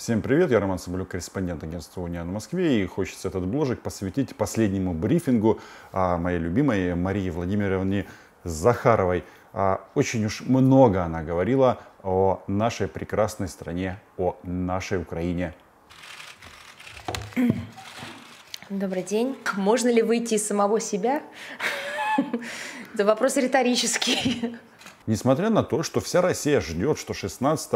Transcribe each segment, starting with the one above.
Всем привет, я Роман Соболюк, корреспондент агентства «Униан» в Москве, и хочется этот бложик посвятить последнему брифингу моей любимой Марии Владимировне Захаровой. А, очень уж много она говорила о нашей прекрасной стране, о нашей Украине. Добрый день. Можно ли выйти из самого себя? Это вопрос риторический. Несмотря на то, что вся Россия ждет, что 16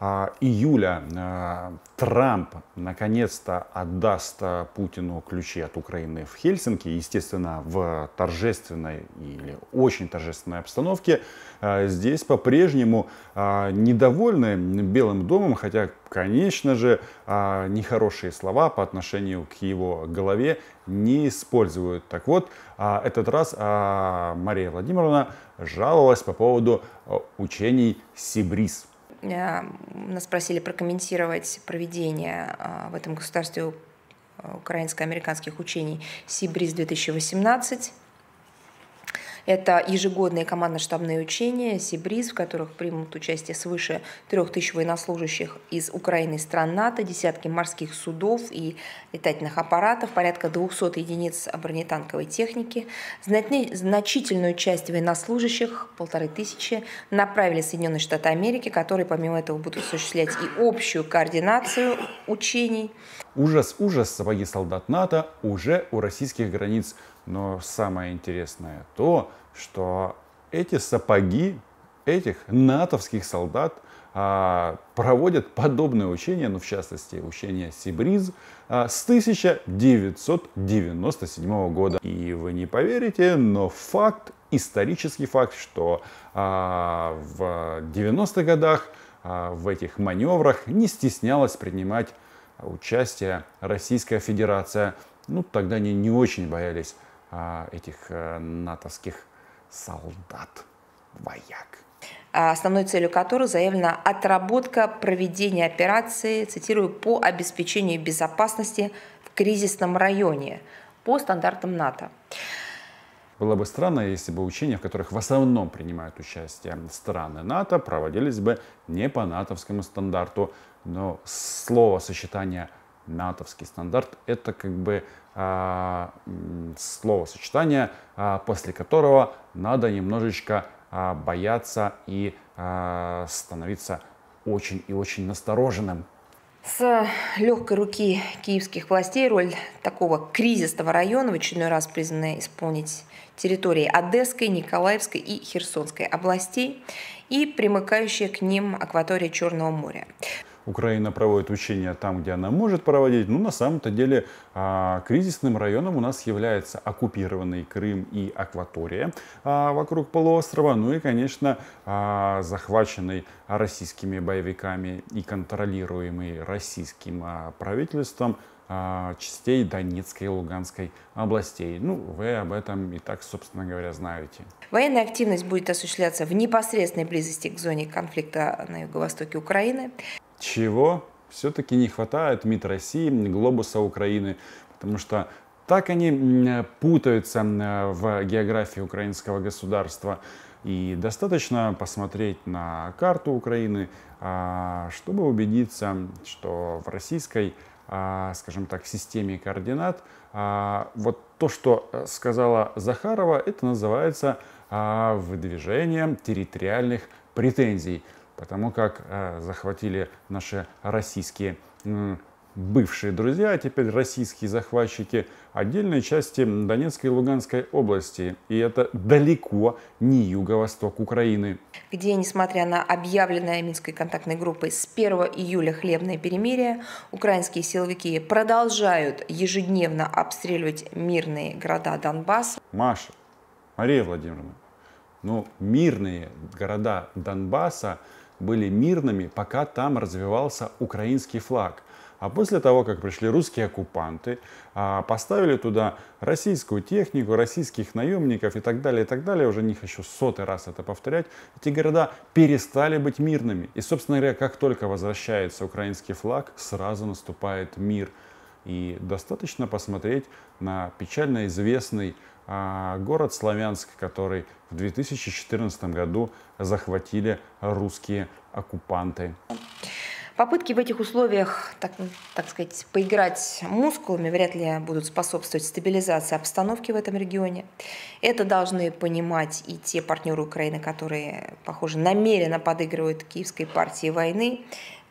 а, июля а, Трамп наконец-то отдаст а, Путину ключи от Украины в Хельсинки, естественно, в торжественной или очень торжественной обстановке. Здесь по-прежнему недовольны Белым домом, хотя, конечно же, нехорошие слова по отношению к его голове не используют. Так вот, этот раз Мария Владимировна жаловалась по поводу учений «Сибрис». Нас спросили прокомментировать проведение а, в этом государстве э, украинско-американских учений Сибриз 2018 это ежегодные командно-штабные учения «Сибриз», в которых примут участие свыше трех тысяч военнослужащих из Украины и стран НАТО, десятки морских судов и летательных аппаратов, порядка 200 единиц бронетанковой техники. Значительную часть военнослужащих, полторы тысячи, направили Соединенные Штаты Америки, которые помимо этого будут осуществлять и общую координацию учений. Ужас, ужас, сапоги солдат НАТО уже у российских границ – но самое интересное то, что эти сапоги этих натовских солдат а, проводят подобные учения, ну в частности учения Сибриз, а, с 1997 года. И вы не поверите, но факт, исторический факт, что а, в 90-х годах а, в этих маневрах не стеснялась принимать участие Российская Федерация. Ну, тогда они не очень боялись а, этих э, натовских солдат, вояк а основной целью которого заявлена отработка проведения операции, цитирую, по обеспечению безопасности в кризисном районе по стандартам НАТО. Было бы странно, если бы учения, в которых в основном принимают участие страны НАТО, проводились бы не по натовскому стандарту, но слово сочетание «натовский стандарт» — это как бы а, словосочетание, а, после которого надо немножечко а, бояться и становиться очень и очень настороженным. С легкой руки киевских властей роль такого кризисного района в очередной раз признана исполнить территории Одесской, Николаевской и Херсонской областей и примыкающая к ним акватория Черного моря. Украина проводит учения там, где она может проводить. Но ну, на самом-то деле а, кризисным районом у нас является оккупированный Крым и акватория а, вокруг полуострова. Ну и, конечно, а, захваченный российскими боевиками и контролируемый российским правительством частей Донецкой и Луганской областей. Ну, вы об этом и так, собственно говоря, знаете. Военная активность будет осуществляться в непосредственной близости к зоне конфликта на юго-востоке Украины чего все-таки не хватает МИД России, глобуса Украины, потому что так они путаются в географии украинского государства. И достаточно посмотреть на карту Украины, а, чтобы убедиться, что в российской, а, скажем так, системе координат а, вот то, что э, сказала Захарова, это называется выдвижением территориальных претензий потому как э, захватили наши российские э, бывшие друзья, а теперь российские захватчики отдельной части Донецкой и Луганской области. И это далеко не юго-восток Украины. Где, несмотря на объявленное Минской контактной группой с 1 июля хлебное перемирие, украинские силовики продолжают ежедневно обстреливать мирные города Донбасса. Маша, Мария Владимировна, ну мирные города Донбасса были мирными, пока там развивался украинский флаг. А после того, как пришли русские оккупанты, а, поставили туда российскую технику, российских наемников и так далее, и так далее, уже не хочу сотый раз это повторять, эти города перестали быть мирными. И, собственно говоря, как только возвращается украинский флаг, сразу наступает мир. И достаточно посмотреть на печально известный а, город Славянск, который в 2014 году захватили русские оккупанты. Попытки в этих условиях, так, ну, так сказать, поиграть мускулами вряд ли будут способствовать стабилизации обстановки в этом регионе. Это должны понимать и те партнеры Украины, которые, похоже, намеренно подыгрывают киевской партии войны,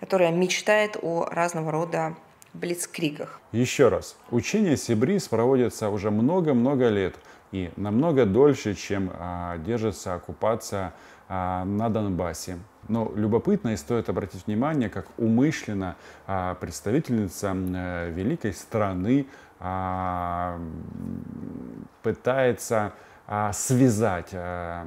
которая мечтает о разного рода блицкригах. Еще раз, учение Сибрис проводится уже много-много лет и намного дольше, чем а, держится оккупация а, на Донбассе. Но любопытно и стоит обратить внимание, как умышленно а, представительница а, великой страны а, пытается а, связать а,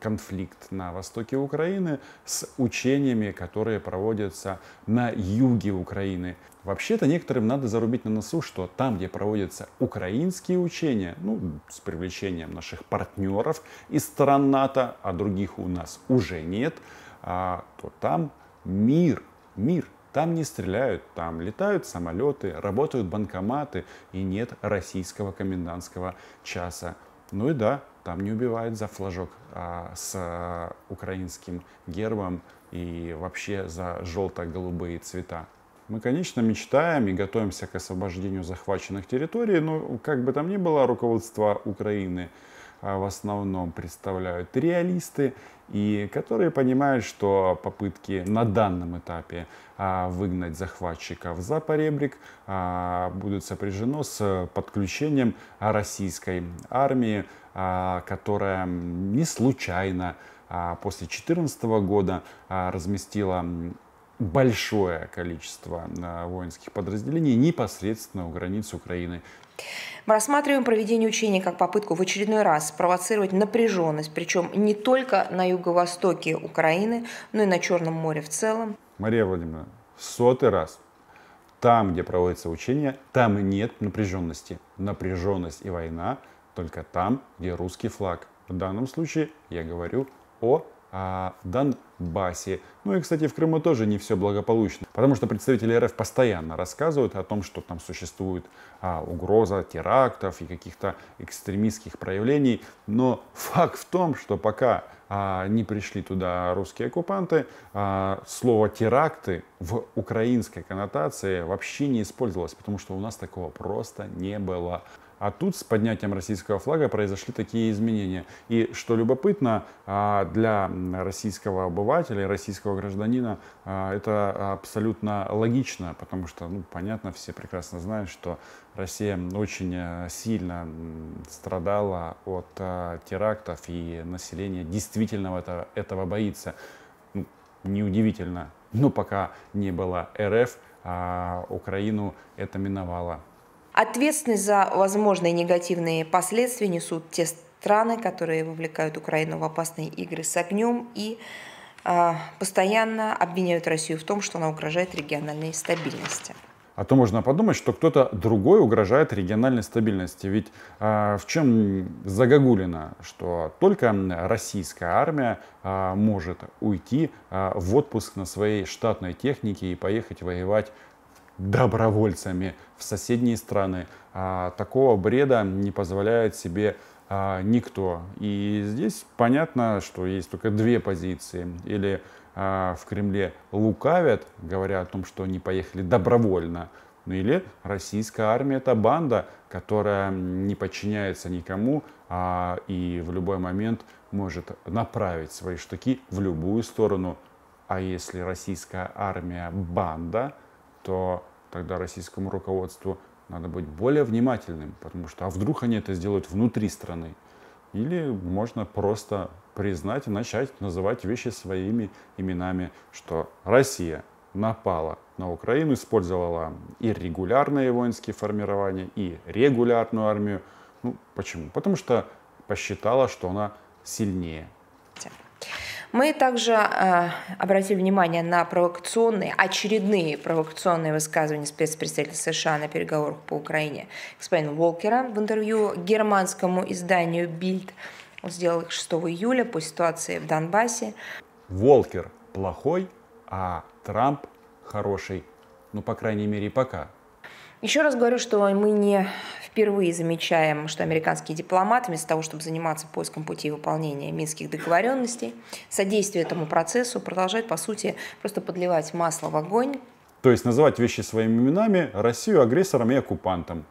конфликт на востоке Украины с учениями, которые проводятся на юге Украины. Вообще-то некоторым надо зарубить на носу, что там, где проводятся украинские учения, ну, с привлечением наших партнеров из стран НАТО, а других у нас уже нет, а, то там мир, мир там не стреляют, там летают самолеты, работают банкоматы и нет российского комендантского часа ну и да, там не убивают за флажок а, с э, украинским гербом и вообще за желто-голубые цвета. Мы, конечно, мечтаем и готовимся к освобождению захваченных территорий, но как бы там ни было, руководство Украины а в основном представляют реалисты, и которые понимают, что попытки на данном этапе а, выгнать захватчиков за поребрик а, будут сопряжены с подключением российской армии, которая не случайно после 2014 года разместила большое количество э, воинских подразделений непосредственно у границ Украины. Мы рассматриваем проведение учений как попытку в очередной раз спровоцировать напряженность, причем не только на юго-востоке Украины, но и на Черном море в целом. Мария Владимировна, сотый раз. Там, где проводятся учения, там нет напряженности. Напряженность и война только там, где русский флаг. В данном случае я говорю о а Донбассе. Ну и, кстати, в Крыму тоже не все благополучно, потому что представители РФ постоянно рассказывают о том, что там существует а, угроза терактов и каких-то экстремистских проявлений, но факт в том, что пока а, не пришли туда русские оккупанты, а, слово теракты в украинской коннотации вообще не использовалось, потому что у нас такого просто не было. А тут с поднятием российского флага произошли такие изменения. И что любопытно, а, для российского обывателя, российского гражданина а, это абсолютно логично, потому что, ну, понятно, все прекрасно знают, что Россия очень э, сильно страдала от э, терактов, и население действительно этого, этого боится. неудивительно, но пока не было РФ, а Украину это миновало. Ответственность за возможные негативные последствия несут те страны, которые вовлекают Украину в опасные игры с огнем и э, постоянно обвиняют Россию в том, что она угрожает региональной стабильности. А то можно подумать, что кто-то другой угрожает региональной стабильности. Ведь э, в чем загогулина, что только российская армия э, может уйти э, в отпуск на своей штатной технике и поехать воевать добровольцами в соседние страны. А, такого бреда не позволяет себе а, никто. И здесь понятно, что есть только две позиции. Или а, в Кремле лукавят, говоря о том, что они поехали добровольно, ну или российская армия это банда, которая не подчиняется никому а, и в любой момент может направить свои штыки в любую сторону. А если российская армия банда, то тогда российскому руководству надо быть более внимательным, потому что а вдруг они это сделают внутри страны? Или можно просто признать и начать называть вещи своими именами, что Россия напала на Украину, использовала и регулярные воинские формирования, и регулярную армию. Ну, почему? Потому что посчитала, что она сильнее. Мы также э, обратили внимание на провокационные, очередные провокационные высказывания спецпредседателя США на переговорах по Украине господина Волкера в интервью германскому изданию Bild. Он сделал их 6 июля по ситуации в Донбассе. Волкер плохой, а Трамп хороший. Ну, по крайней мере, пока. Еще раз говорю, что мы не впервые замечаем, что американские дипломаты, вместо того, чтобы заниматься поиском пути выполнения минских договоренностей, содействие этому процессу, продолжают, по сути, просто подливать масло в огонь. То есть называть вещи своими именами, Россию агрессором и оккупантом.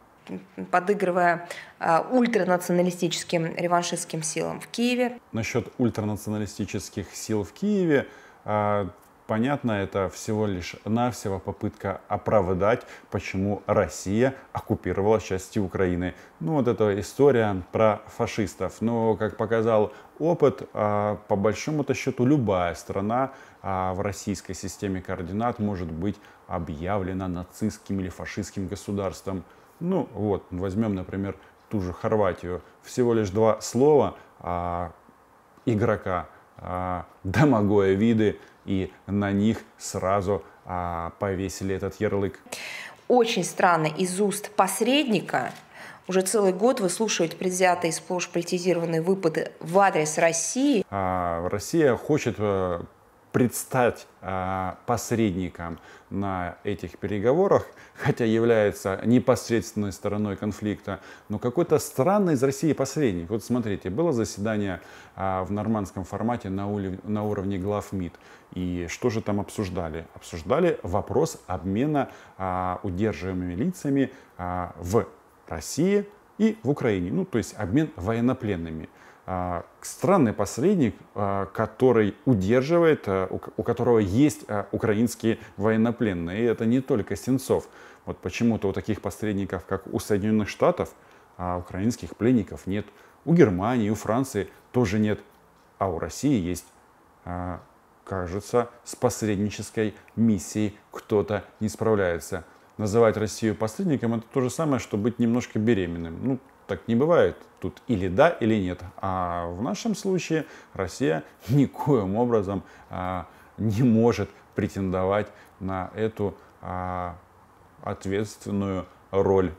Подыгрывая э, ультранационалистическим реваншистским силам в Киеве. Насчет ультранационалистических сил в Киеве, э, Понятно, это всего лишь навсего попытка оправдать, почему Россия оккупировала части Украины. Ну вот эта история про фашистов. Но, как показал опыт, а, по большому-то счету любая страна а, в российской системе координат может быть объявлена нацистским или фашистским государством. Ну вот, возьмем, например, ту же Хорватию. Всего лишь два слова а, игрока а, домогоя виды, и на них сразу а, повесили этот ярлык. Очень странно из уст посредника уже целый год выслушивать слушаете предвзятые сплошь политизированные выпады в адрес России. А Россия хочет э, предстать э, посредником на этих переговорах, хотя является непосредственной стороной конфликта, но какой-то странный из России посредник. Вот смотрите, было заседание э, в нормандском формате на, улив, на уровне глав МИД. И что же там обсуждали? Обсуждали вопрос обмена э, удерживаемыми лицами э, в России и в Украине. Ну, то есть обмен военнопленными. А, странный посредник, а, который удерживает, а, у которого есть украинские военнопленные. И это не только Сенцов. Вот почему-то у таких посредников, как у Соединенных Штатов, украинских пленников нет. У Германии, у Франции тоже нет. А у России есть, кажется, с посреднической миссией кто-то не справляется. Называть Россию посредником – это то же самое, что быть немножко беременным. Ну, так не бывает. Тут или да, или нет. А в нашем случае Россия никоим образом а, не может претендовать на эту а, ответственную роль.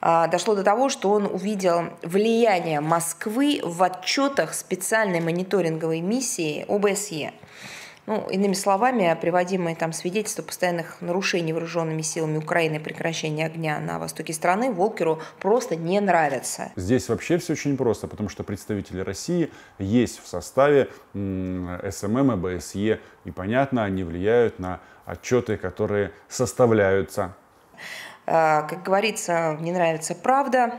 А, дошло до того, что он увидел влияние Москвы в отчетах специальной мониторинговой миссии ОБСЕ. Ну, иными словами, приводимые там свидетельства постоянных нарушений вооруженными силами Украины прекращения огня на востоке страны Волкеру просто не нравятся. Здесь вообще все очень просто, потому что представители России есть в составе СММ и БСЕ, и понятно, они влияют на отчеты, которые составляются. А, как говорится, не нравится правда,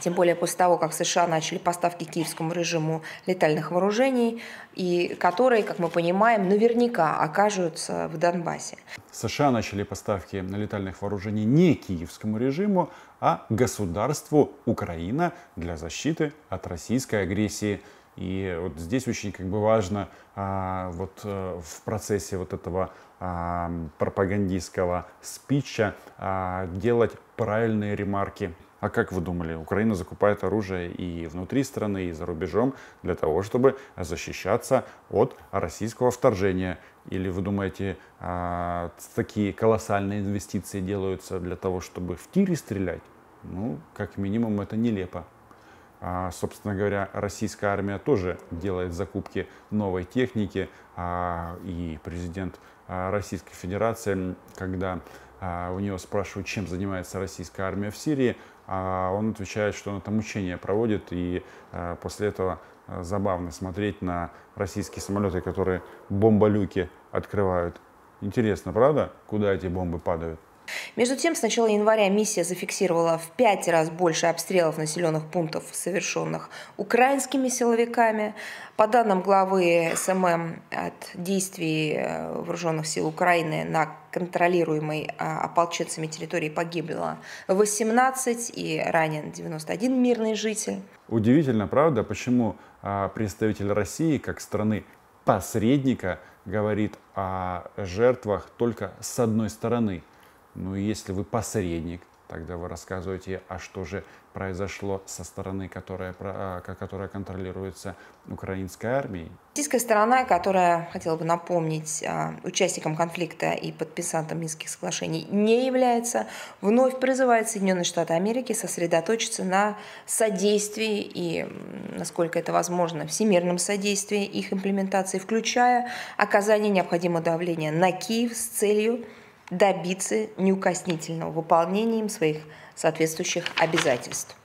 тем более после того, как США начали поставки киевскому режиму летальных вооружений, и которые, как мы понимаем, наверняка окажутся в Донбассе. США начали поставки летальных вооружений не киевскому режиму, а государству Украина для защиты от российской агрессии. И вот здесь очень как бы важно а, вот э, в процессе вот этого а, пропагандистского спича а, делать правильные ремарки а как вы думали, Украина закупает оружие и внутри страны, и за рубежом для того, чтобы защищаться от российского вторжения? Или вы думаете, а, такие колоссальные инвестиции делаются для того, чтобы в тире стрелять? Ну, как минимум, это нелепо. А, собственно говоря, российская армия тоже делает закупки новой техники, а, и президент а, Российской Федерации, когда а, у него спрашивают, чем занимается российская армия в Сирии, а он отвечает, что он там учения проводит, и э, после этого э, забавно смотреть на российские самолеты, которые бомболюки открывают. Интересно, правда, куда эти бомбы падают? Между тем, с начала января миссия зафиксировала в пять раз больше обстрелов населенных пунктов, совершенных украинскими силовиками. По данным главы СММ от действий э, вооруженных сил Украины на контролируемой а, ополченцами территории погибло 18 и ранен 91 мирный житель. Удивительно, правда, почему а, представитель России как страны посредника говорит о жертвах только с одной стороны. Но ну если вы посредник, Тогда вы рассказываете, а что же произошло со стороны, которая, а, которая контролируется украинской армией. Российская сторона, которая, хотела бы напомнить, а, участникам конфликта и подписантом Минских соглашений не является, вновь призывает Соединенные Штаты Америки сосредоточиться на содействии и, насколько это возможно, всемирном содействии их имплементации, включая оказание необходимого давления на Киев с целью добиться неукоснительного выполнения им своих соответствующих обязательств.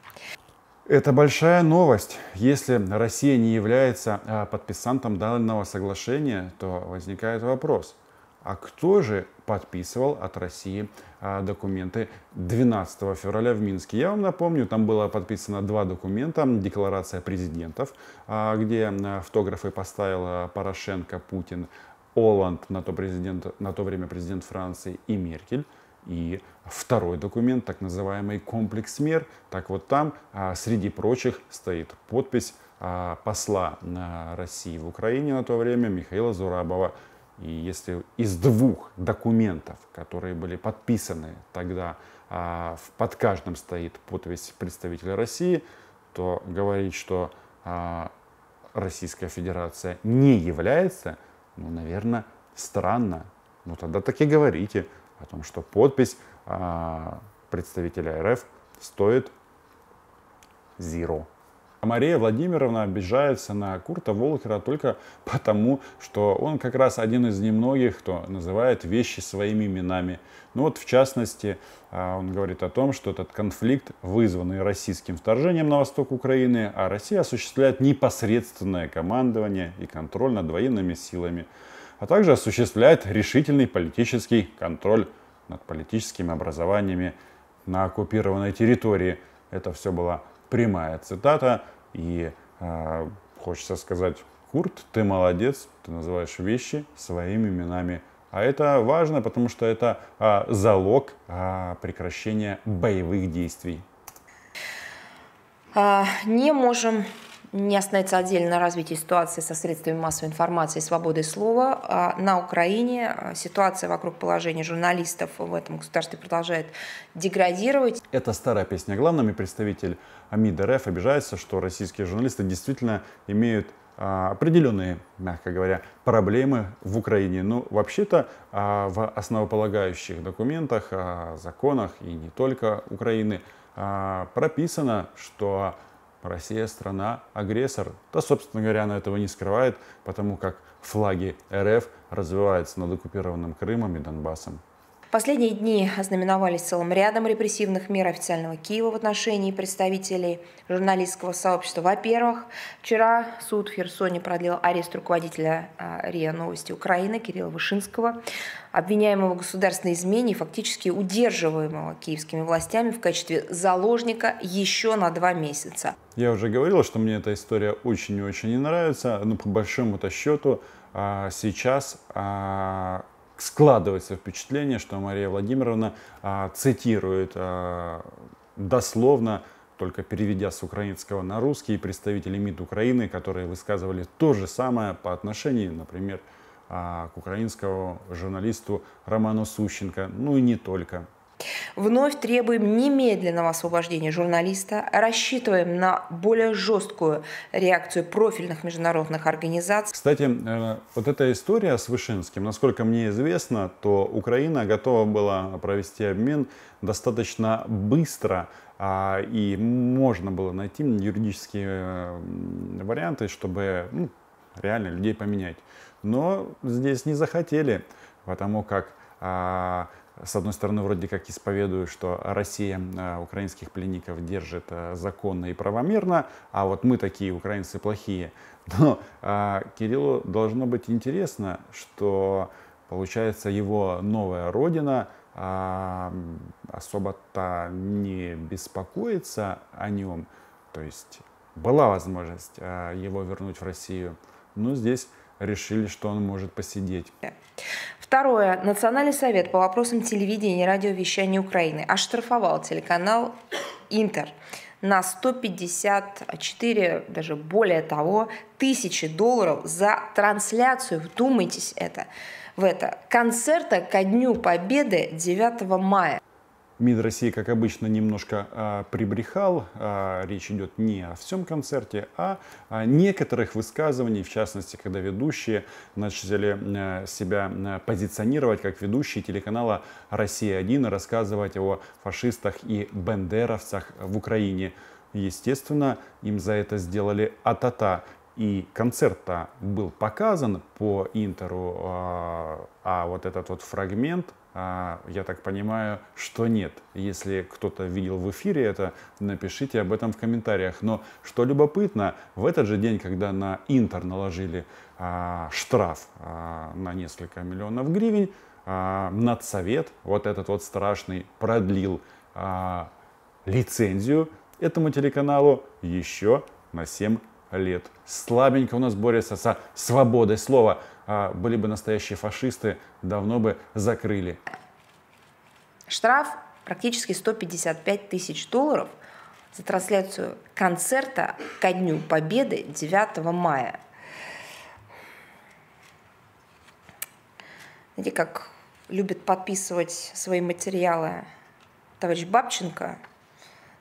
Это большая новость. Если Россия не является а, подписантом данного соглашения, то возникает вопрос, а кто же подписывал от России а, документы 12 февраля в Минске. Я вам напомню, там было подписано два документа. Декларация президентов, а, где автографы поставил Порошенко, Путин Оланд, на то, президент, на то время президент Франции, и Меркель. И второй документ, так называемый комплекс мер, так вот там а, среди прочих стоит подпись а, посла а, России в Украине на то время Михаила Зурабова. И если из двух документов, которые были подписаны тогда, под каждым стоит подпись представителя России, то говорить, что Российская Федерация не является ну, наверное, странно. Ну, тогда так и говорите о том, что подпись а, представителя РФ стоит zero. А Мария Владимировна обижается на Курта Волхера только потому, что он как раз один из немногих, кто называет вещи своими именами. Ну вот, в частности, а, он говорит о том, что этот конфликт, вызванный российским вторжением на восток Украины, а Россия осуществляет непосредственное командование и контроль над военными силами, а также осуществляет решительный политический контроль над политическими образованиями на оккупированной территории. Это все было прямая цитата, и э, хочется сказать, Курт, ты молодец, ты называешь вещи своими именами. А это важно, потому что это а, залог а, прекращения боевых действий. А, не можем не остановиться отдельно на развитии ситуации со средствами массовой информации и свободой слова. А на Украине а, ситуация вокруг положения журналистов в этом государстве продолжает деградировать. Это старая песня. Главными представитель МИД РФ обижается, что российские журналисты действительно имеют а, определенные, мягко говоря, проблемы в Украине. Но ну, вообще-то в основополагающих документах, законах и не только Украины прописано, что Россия страна-агрессор. Да, собственно говоря, она этого не скрывает, потому как флаги РФ развиваются над оккупированным Крымом и Донбассом. Последние дни ознаменовались целым рядом репрессивных мер официального Киева в отношении представителей журналистского сообщества. Во-первых, вчера суд в Херсоне продлил арест руководителя а, РИА Новости Украины Кирилла Вышинского, обвиняемого в государственной измене и фактически удерживаемого киевскими властями в качестве заложника еще на два месяца. Я уже говорил, что мне эта история очень и очень не нравится, но по большому-то счету а, сейчас а, складывается впечатление, что Мария Владимировна а, цитирует а, дословно, только переведя с украинского на русский, представители МИД Украины, которые высказывали то же самое по отношению, например, а, к украинскому журналисту Роману Сущенко, ну и не только. Вновь требуем немедленного освобождения журналиста, рассчитываем на более жесткую реакцию профильных международных организаций. Кстати, э, вот эта история с Вышинским, насколько мне известно, то Украина готова была провести обмен достаточно быстро, а, и можно было найти юридические э, варианты, чтобы ну, реально людей поменять. Но здесь не захотели, потому как а, с одной стороны, вроде как исповедую, что Россия э, украинских пленников держит э, законно и правомерно, а вот мы такие украинцы плохие. Но а, Кириллу должно быть интересно, что получается его новая родина а, особо-то не беспокоится о нем. То есть была возможность а, его вернуть в Россию, но здесь решили, что он может посидеть. Второе. Национальный совет по вопросам телевидения и радиовещания Украины оштрафовал телеканал «Интер» на 154, даже более того, тысячи долларов за трансляцию, вдумайтесь это, в это, концерта ко Дню Победы 9 мая. МИД России, как обычно, немножко а, прибрехал. А, речь идет не о всем концерте, а о некоторых высказываниях, в частности, когда ведущие начали а, себя э, позиционировать как ведущие телеканала «Россия-1» и рассказывать о фашистах и бендеровцах в Украине. Естественно, им за это сделали атата. И концерт-то был показан по Интеру, а, а вот этот вот фрагмент, а, я так понимаю, что нет. Если кто-то видел в эфире это, напишите об этом в комментариях. Но что любопытно, в этот же день, когда на Интер наложили а, штраф на несколько миллионов гривен, надсовет, вот этот вот страшный, продлил лицензию этому телеканалу еще на 7 лет. Слабенько у нас борется со свободой слова. А были бы настоящие фашисты, давно бы закрыли. Штраф практически 155 тысяч долларов за трансляцию концерта ко Дню Победы 9 мая. Знаете, как любит подписывать свои материалы товарищ Бабченко –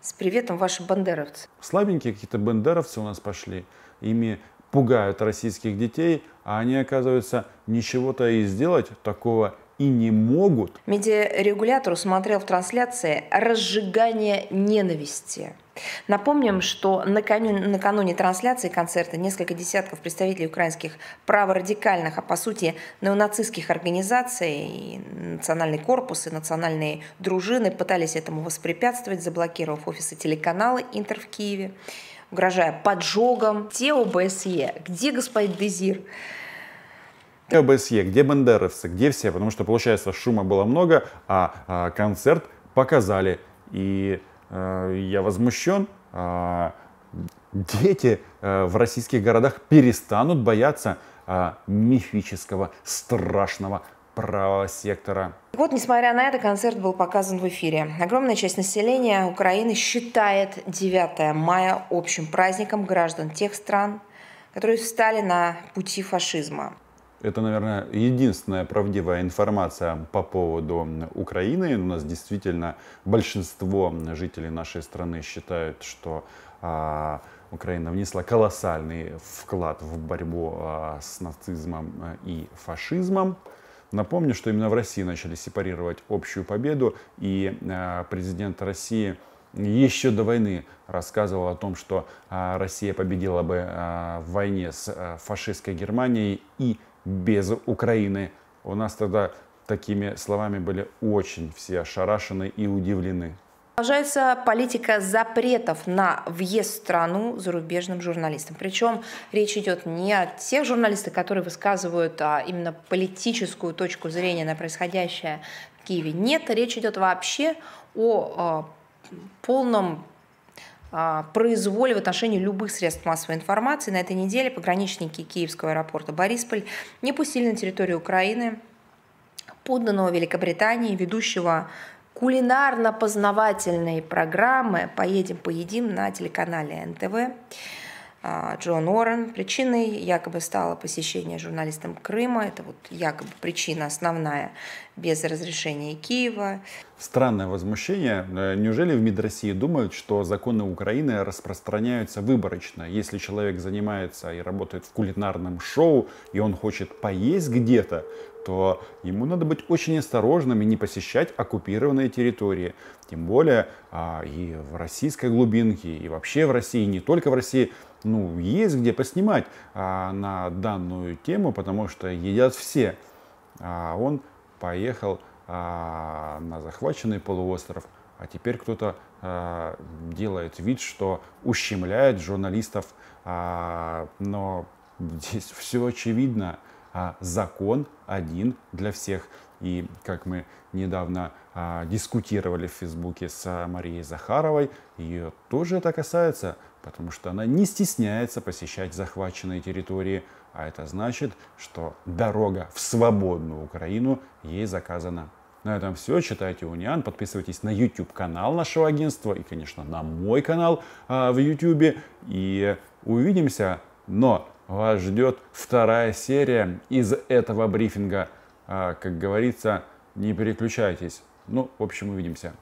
с приветом ваши бандеровцы. Слабенькие какие-то бандеровцы у нас пошли. Ими пугают российских детей, а они, оказывается, ничего-то и сделать такого и не могут. Медиарегулятор усмотрел в трансляции разжигание ненависти. Напомним, что накануне, трансляции концерта несколько десятков представителей украинских праворадикальных, а по сути неонацистских организаций, и национальный корпус и национальные дружины пытались этому воспрепятствовать, заблокировав офисы телеканала «Интер» в Киеве, угрожая поджогом Те ТОБСЕ. Где господин Дезир? ОБСЕ, где бандеровцы, где все, потому что, получается, шума было много, а, а концерт показали. И Э, я возмущен. А, дети э, в российских городах перестанут бояться а, мифического, страшного правого сектора. Вот, несмотря на это, концерт был показан в эфире. Огромная часть населения Украины считает 9 мая общим праздником граждан тех стран, которые встали на пути фашизма. Это, наверное, единственная правдивая информация по поводу Украины. У нас действительно большинство жителей нашей страны считают, что а, Украина внесла колоссальный вклад в борьбу а, с нацизмом э, и фашизмом. Напомню, что именно в России начали сепарировать общую победу, и а, президент России еще до войны рассказывал о том, что а, Россия победила бы а, в войне с э, фашистской Германией и без Украины. У нас тогда такими словами были очень все ошарашены и удивлены. Продолжается политика запретов на въезд в страну зарубежным журналистам. Причем речь идет не о тех журналистах, которые высказывают а именно политическую точку зрения на происходящее в Киеве. Нет, речь идет вообще о, о а, полном а, произволе в отношении любых средств массовой информации. На этой неделе пограничники Киевского аэропорта Борисполь не пустили на территорию Украины подданного Великобритании, ведущего кулинарно-познавательной программы «Поедем, поедим» на телеканале НТВ. А, Джон Уоррен. Причиной якобы стало посещение журналистом Крыма. Это вот якобы причина основная без разрешения Киева. Странное возмущение. Э, неужели в МИД России думают, что законы Украины распространяются выборочно? Если человек занимается и работает в кулинарном шоу, и он хочет поесть где-то, то ему надо быть очень осторожным и не посещать оккупированные территории. Тем более а, и в российской глубинке, и вообще в России, не только в России – ну, есть где поснимать а, на данную тему, потому что едят все. А он поехал а, на захваченный полуостров, а теперь кто-то а, делает вид, что ущемляет журналистов. А, но здесь все очевидно. А, закон один для всех. И как мы недавно а, дискутировали в Фейсбуке с Марией Захаровой, ее тоже это касается потому что она не стесняется посещать захваченные территории, а это значит, что дорога в свободную Украину ей заказана. На этом все. Читайте Униан, подписывайтесь на YouTube-канал нашего агентства и, конечно, на мой канал а, в YouTube. И увидимся. Но вас ждет вторая серия из этого брифинга. А, как говорится, не переключайтесь. Ну, в общем, увидимся.